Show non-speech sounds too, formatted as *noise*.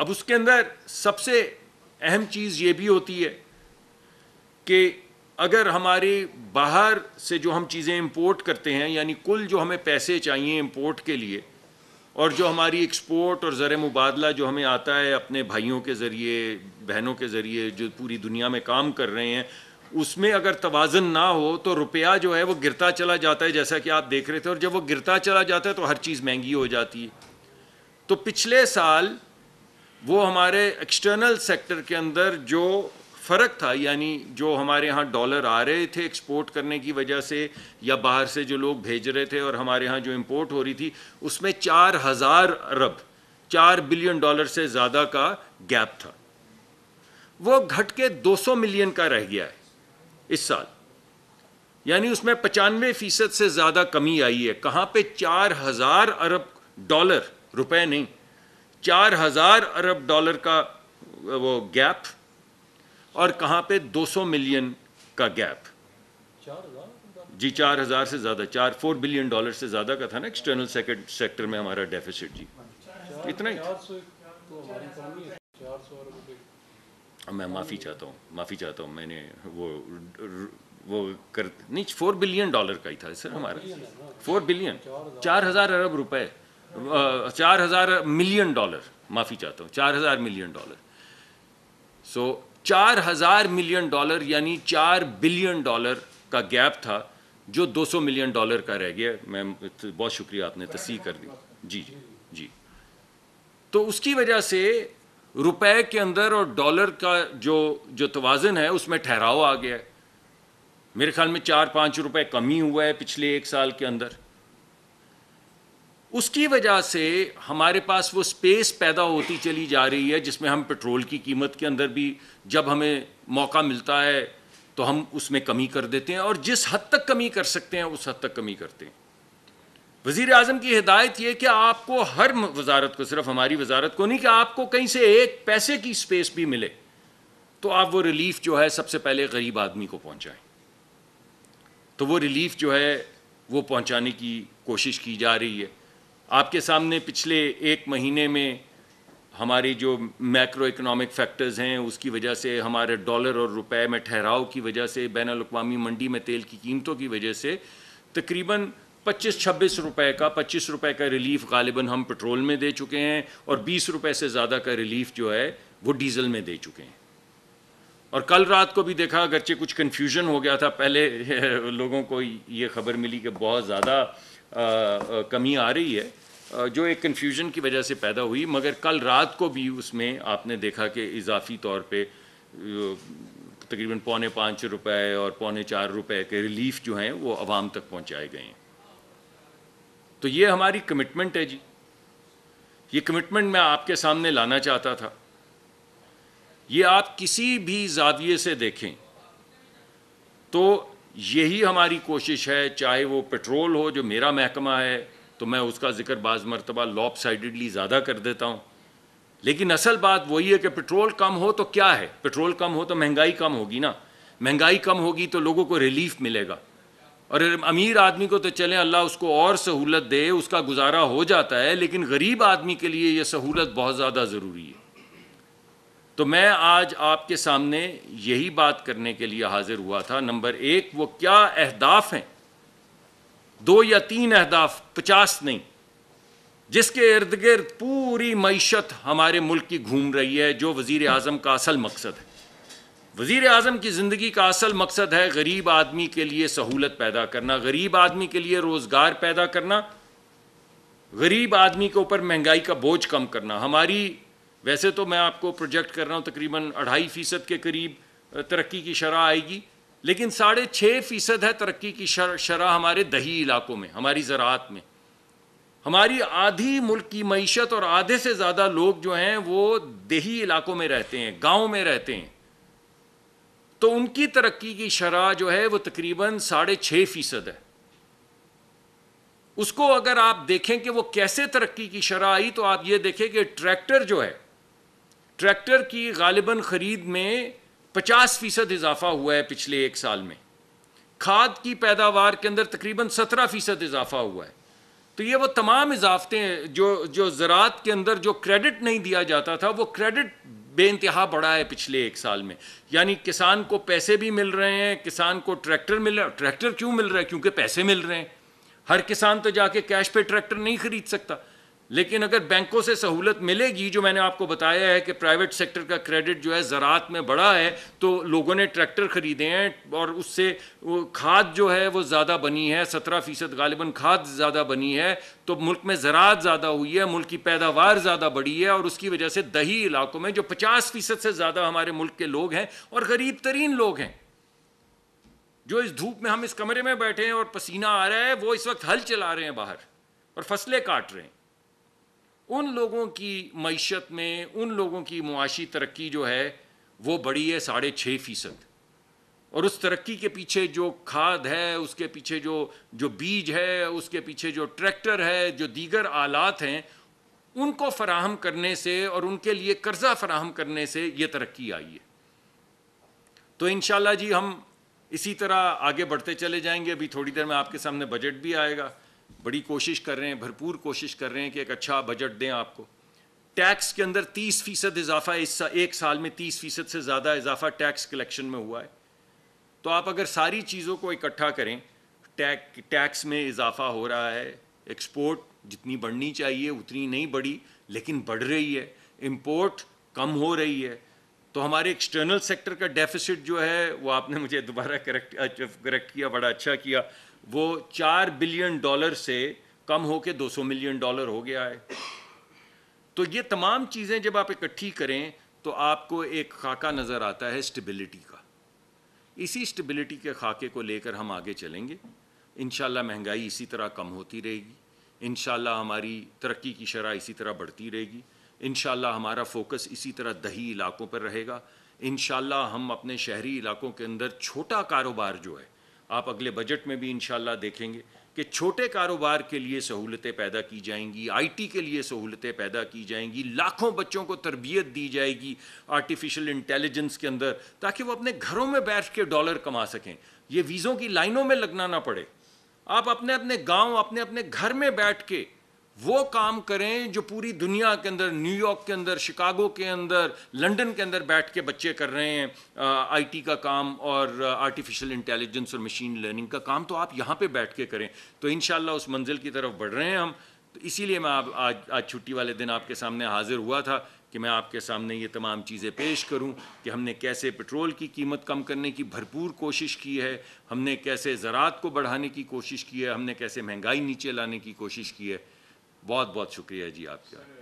अब उसके अंदर सबसे अहम चीज़ ये भी होती है कि अगर हमारे बाहर से जो हम चीज़ें इंपोर्ट करते हैं यानी कुल जो हमें पैसे चाहिए इंपोर्ट के लिए और जो हमारी एक्सपोर्ट और ज़र मुबादला जो हमें आता है अपने भाइयों के ज़रिए बहनों के ज़रिए जो पूरी दुनिया में काम कर रहे हैं उसमें अगर तोज़न ना हो तो रुपया जो है वो गिरता चला जाता है जैसा कि आप देख रहे थे और जब वो गिरता चला जाता है तो हर चीज़ महंगी हो जाती है तो पिछले साल वो हमारे एक्सटर्नल सेक्टर के अंदर जो फ़र्क था यानी जो हमारे यहाँ डॉलर आ रहे थे एक्सपोर्ट करने की वजह से या बाहर से जो लोग भेज रहे थे और हमारे यहाँ जो इम्पोर्ट हो रही थी उसमें चार हज़ार अरब चार बिलियन डॉलर से ज़्यादा का गैप था वो घट के 200 मिलियन का रह गया है इस साल यानी उसमें पचानवे फ़ीसद से ज़्यादा कमी आई है कहाँ पर चार हज़ार अरब डॉलर रुपए नहीं चार हज़ार अरब डॉलर का वो गैप और कहाँ पे 200 मिलियन का गैप जी चार हज़ार से ज़्यादा चार फोर बिलियन डॉलर से ज़्यादा का था ना एक्सटर्नल सेक्टर में हमारा डेफिसिट जी इतना ही मैं माफ़ी चाहता हूँ माफ़ी चाहता हूँ मैंने वो वो कर नहीं फोर बिलियन डॉलर का ही था सर हमारा फोर बिलियन हाँ। चार हज़ार अरब रुपए चार हज़ार मिलियन डॉलर माफ़ी चाहता हूँ चार हज़ार मिलियन डॉलर सो चार हज़ार मिलियन डॉलर यानी चार बिलियन डॉलर का गैप था जो 200 मिलियन डॉलर का रह गया मैम बहुत शुक्रिया आपने तस्ह कर दी जी जी जी तो उसकी वजह से रुपए के अंदर और डॉलर का जो जो तोज़न है उसमें ठहराव आ गया है मेरे ख्याल में चार पाँच रुपए कमी हुआ है पिछले एक साल के अंदर उसकी वजह से हमारे पास वो स्पेस पैदा होती चली जा रही है जिसमें हम पेट्रोल की कीमत के अंदर भी जब हमें मौका मिलता है तो हम उसमें कमी कर देते हैं और जिस हद तक कमी कर सकते हैं उस हद तक कमी करते हैं वज़ी अजम की हिदायत ये कि आपको हर वजारत को सिर्फ हमारी वजारत को नहीं कि आपको कहीं से एक पैसे की स्पेस भी मिले तो आप वो रिलीफ जो है सबसे पहले गरीब आदमी को पहुँचाएँ तो वो रिलीफ जो है वो पहुँचाने की कोशिश की जा रही है आपके सामने पिछले एक महीने में हमारी जो मैक्रो इकनॉमिक फैक्टर्स हैं उसकी वजह से हमारे डॉलर और रुपए में ठहराव की वजह से बैन अवी मंडी में तेल की कीमतों की वजह से तकरीबन 25-26 रुपए का 25 रुपए का रिलीफ गालिबा हम पेट्रोल में दे चुके हैं और 20 रुपए से ज़्यादा का रिलीफ जो है वो डीजल में दे चुके हैं और कल रात को भी देखा अगरचे कुछ कन्फ्यूजन हो गया था पहले *laughs* लोगों को ये खबर मिली कि बहुत ज़्यादा कमी आ रही है जो एक कन्फ्यूजन की वजह से पैदा हुई मगर कल रात को भी उसमें आपने देखा कि इजाफी तौर पे तकरीबन पौने पाँच रुपए और पौने चार रुपए के रिलीफ जो हैं वो आवाम तक पहुंचाए गए हैं तो ये हमारी कमिटमेंट है जी ये कमिटमेंट मैं आपके सामने लाना चाहता था ये आप किसी भी जाविये से देखें तो यही हमारी कोशिश है चाहे वो पेट्रोल हो जो मेरा महकमा है तो मैं उसका ज़िक्र बाज़ मरतबा लॉप साइडली ज़्यादा कर देता हूँ लेकिन असल बात वही है कि पेट्रोल कम हो तो क्या है पेट्रोल कम हो तो महंगाई कम होगी ना महंगाई कम होगी तो लोगों को रिलीफ मिलेगा और अमीर आदमी को तो चले अल्लाह उसको और सहूलत दे उसका गुजारा हो जाता है लेकिन गरीब आदमी के लिए यह सहूलत बहुत ज़्यादा ज़रूरी है तो मैं आज आपके सामने यही बात करने के लिए हाजिर हुआ था नंबर एक वो क्या अहदाफ हैं दो या तीन अहदाफ पचास नहीं जिसके इर्द गिर्द पूरी मीशत हमारे मुल्क की घूम रही है जो वजीर अजम का असल मकसद है वजीर अजम की ज़िंदगी का असल मकसद है गरीब आदमी के लिए सहूलत पैदा करना गरीब आदमी के लिए रोज़गार पैदा करना गरीब आदमी के ऊपर महंगाई का बोझ कम करना हमारी वैसे तो मैं आपको प्रोजेक्ट कर रहा हूँ तकरीबन अढ़ाई फ़ीसद के करीब तरक्की की शरह आएगी लेकिन साढ़े छः फ़ीसद है तरक्की की शरह हमारे दही इलाकों में हमारी ज़रात में हमारी आधी मुल्क की मीशत और आधे से ज़्यादा लोग जो हैं वो दही इलाकों में रहते हैं गाँव में रहते हैं तो उनकी तरक्की की शरह जो है वो तकरीबन साढ़े छः फ़ीसद है उसको अगर आप देखें कि वो कैसे तरक्की की शरह आई तो आप ये देखें कि ट्रैक्टर जो है ट्रैक्टर की गालिबा ख़रीद में 50 फ़ीसद इजाफा हुआ है पिछले एक साल में खाद की पैदावार के अंदर तकरीबन 17 फ़ीसद इजाफा हुआ है तो ये वो तमाम इजाफते हैं जो जो ज़रात के अंदर जो क्रेडिट नहीं दिया जाता था वो क्रेडिट बेानतहा बढ़ा है पिछले एक साल में यानी किसान को पैसे भी मिल रहे हैं किसान को ट्रैक्टर मिल रहा है ट्रैक्टर क्यों मिल रहा है क्योंकि पैसे मिल रहे हैं हर किसान तो जाके कैश पे ट्रैक्टर नहीं खरीद सकता लेकिन अगर बैंकों से सहूलत मिलेगी जो मैंने आपको बताया है कि प्राइवेट सेक्टर का क्रेडिट जो है ज़रात में बढ़ा है तो लोगों ने ट्रैक्टर ख़रीदे हैं और उससे खाद जो है वो ज़्यादा बनी है सत्रह फ़ीसद गालिबा खाद ज़्यादा बनी है तो मुल्क में ज़रात ज़्यादा हुई है मुल्क की पैदावार ज़्यादा बढ़ी है और उसकी वजह से दही इलाकों में जो पचास फ़ीसद से ज़्यादा हमारे मुल्क के लोग हैं और गरीब तरीन लोग हैं जो इस धूप में हम इस कमरे में बैठे हैं और पसीना आ रहा है वो इस वक्त हल चला रहे हैं बाहर और फसलें काट रहे हैं उन लोगों की मीशत में उन लोगों की मुआशी तरक्की जो है वो बड़ी है साढ़े छः फ़ीसद और उस तरक्की के पीछे जो खाद है उसके पीछे जो जो बीज है उसके पीछे जो ट्रैक्टर है जो दीगर आलात हैं उनको फराहम करने से और उनके लिए कर्ज़ा फराहम करने से ये तरक्की आई है तो इन जी हम इसी तरह आगे बढ़ते चले जाएंगे अभी थोड़ी देर में आपके सामने बजट भी आएगा बड़ी कोशिश कर रहे हैं भरपूर कोशिश कर रहे हैं कि एक अच्छा बजट दें आपको टैक्स के अंदर 30 फीसद इजाफा इस सा, एक साल में 30 फीसद से ज़्यादा इजाफा टैक्स कलेक्शन में हुआ है तो आप अगर सारी चीज़ों को इकट्ठा करें टैक टैक्स में इजाफा हो रहा है एक्सपोर्ट जितनी बढ़नी चाहिए उतनी नहीं बढ़ी लेकिन बढ़ रही है इम्पोर्ट कम हो रही है तो हमारे एक्सटर्नल सेक्टर का डेफिसिट जो है वो आपने मुझे दोबारा करेक्ट अच्छा, करेक्ट किया बड़ा अच्छा किया वो चार बिलियन डॉलर से कम होके 200 मिलियन डॉलर हो गया है तो ये तमाम चीज़ें जब आप इकट्ठी करें तो आपको एक खाका नज़र आता है स्टेबिलिटी का इसी स्टेबिलिटी के खाके को लेकर हम आगे चलेंगे इन महंगाई इसी तरह कम होती रहेगी इन हमारी तरक्की की शरह इसी तरह बढ़ती रहेगी इन हमारा फोकस इसी तरह दही इलाकों पर रहेगा इन हम अपने शहरी इलाकों के अंदर छोटा कारोबार जो है आप अगले बजट में भी इन देखेंगे कि छोटे कारोबार के लिए सहूलतें पैदा की जाएंगी आईटी के लिए सहूलतें पैदा की जाएंगी लाखों बच्चों को तरबियत दी जाएगी आर्टिफिशियल इंटेलिजेंस के अंदर ताकि वो अपने घरों में बैठ के डॉलर कमा सकें ये वीज़ों की लाइनों में लगना ना पड़े आप अपने अपने गांव अपने अपने घर में बैठ के वो काम करें जो पूरी दुनिया के अंदर न्यूयॉर्क के अंदर शिकागो के अंदर लंदन के अंदर बैठ के बच्चे कर रहे हैं आईटी का काम और आर्टिफिशियल इंटेलिजेंस और मशीन लर्निंग का काम तो आप यहाँ पे बैठ के करें तो इन उस मंजिल की तरफ बढ़ रहे हैं हम तो इसीलिए मैं आप आज आज छुट्टी वाले दिन आपके सामने हाजिर हुआ था कि मैं आपके सामने ये तमाम चीज़ें पेश करूं कि हमने कैसे पेट्रोल की कीमत कम करने की भरपूर कोशिश की है हमने कैसे ज़रात को बढ़ाने की कोशिश की है हमने कैसे महंगाई नीचे लाने की कोशिश की है बहुत बहुत शुक्रिया जी आपका